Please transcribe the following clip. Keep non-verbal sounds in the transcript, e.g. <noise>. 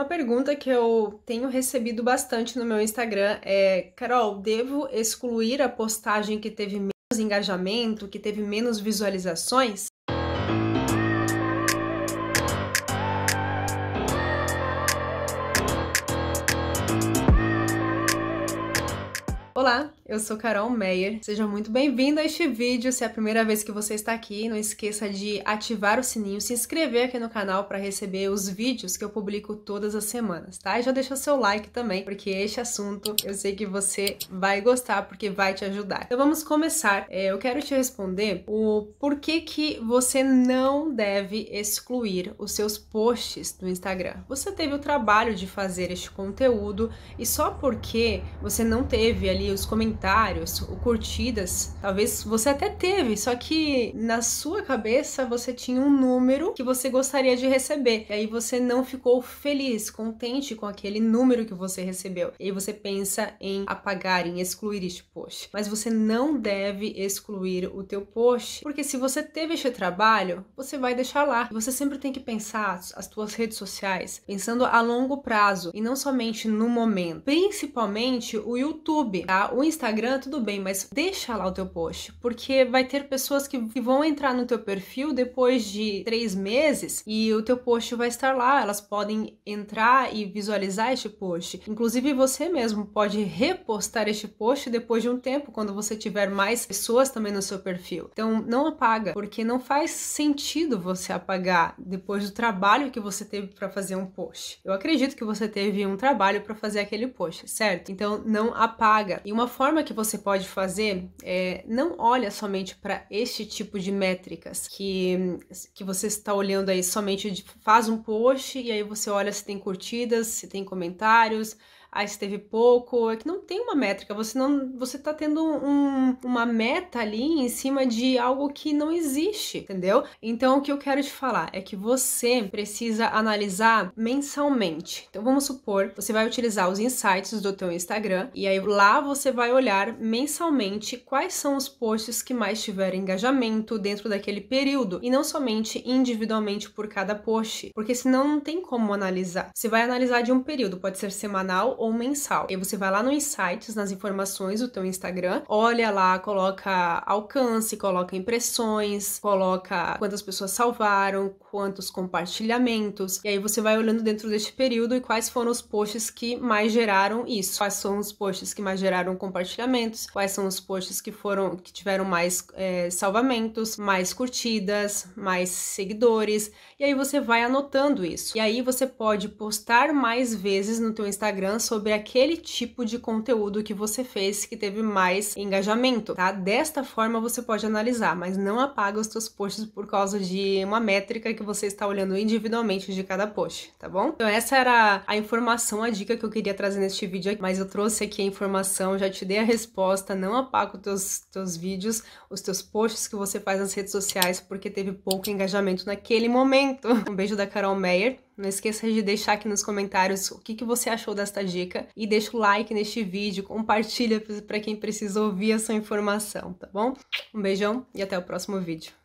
Uma pergunta que eu tenho recebido bastante no meu Instagram é: Carol, devo excluir a postagem que teve menos engajamento, que teve menos visualizações? Olá, eu sou Carol Meyer. Seja muito bem-vindo a este vídeo. Se é a primeira vez que você está aqui, não esqueça de ativar o sininho, se inscrever aqui no canal para receber os vídeos que eu publico todas as semanas, tá? E já deixa o seu like também, porque este assunto eu sei que você vai gostar, porque vai te ajudar. Então vamos começar. É, eu quero te responder o porquê que você não deve excluir os seus posts do Instagram. Você teve o trabalho de fazer este conteúdo e só porque você não teve ali os comentários, o curtidas, talvez você até teve, só que na sua cabeça você tinha um número que você gostaria de receber. E aí você não ficou feliz, contente com aquele número que você recebeu. E aí você pensa em apagar, em excluir este post. Mas você não deve excluir o teu post, porque se você teve este trabalho, você vai deixar lá. E você sempre tem que pensar as tuas redes sociais, pensando a longo prazo e não somente no momento. Principalmente o YouTube, tá? O Instagram, tudo bem, mas deixa lá o teu post, porque vai ter pessoas que, que vão entrar no teu perfil depois de três meses e o teu post vai estar lá, elas podem entrar e visualizar este post. Inclusive, você mesmo pode repostar este post depois de um tempo, quando você tiver mais pessoas também no seu perfil. Então, não apaga, porque não faz sentido você apagar depois do trabalho que você teve para fazer um post. Eu acredito que você teve um trabalho para fazer aquele post, certo? Então, não apaga. E uma forma que você pode fazer é não olha somente para este tipo de métricas que, que você está olhando aí somente de, faz um post e aí você olha se tem curtidas, se tem comentários, ah, esteve pouco, é que não tem uma métrica, você não, você tá tendo um, uma meta ali em cima de algo que não existe, entendeu? Então o que eu quero te falar é que você precisa analisar mensalmente. Então vamos supor, você vai utilizar os insights do teu Instagram e aí lá você vai olhar mensalmente quais são os posts que mais tiveram engajamento dentro daquele período e não somente individualmente por cada post, porque senão não tem como analisar. Você vai analisar de um período, pode ser semanal ou mensal. E você vai lá nos sites, nas informações do teu Instagram, olha lá, coloca alcance, coloca impressões, coloca quantas pessoas salvaram, quantos compartilhamentos. E aí você vai olhando dentro deste período e quais foram os posts que mais geraram isso. Quais são os posts que mais geraram compartilhamentos? Quais são os posts que foram que tiveram mais é, salvamentos, mais curtidas, mais seguidores? E aí você vai anotando isso. E aí você pode postar mais vezes no teu Instagram sobre aquele tipo de conteúdo que você fez que teve mais engajamento, tá? Desta forma você pode analisar, mas não apaga os seus posts por causa de uma métrica que você está olhando individualmente de cada post, tá bom? Então essa era a informação, a dica que eu queria trazer neste vídeo aqui, mas eu trouxe aqui a informação, já te dei a resposta, não apaga os teus, teus vídeos, os teus posts que você faz nas redes sociais porque teve pouco engajamento naquele momento. <laughs> Um beijo da Carol Meyer. Não esqueça de deixar aqui nos comentários o que, que você achou desta dica e deixa o like neste vídeo, compartilha para quem precisa ouvir essa informação, tá bom? Um beijão e até o próximo vídeo.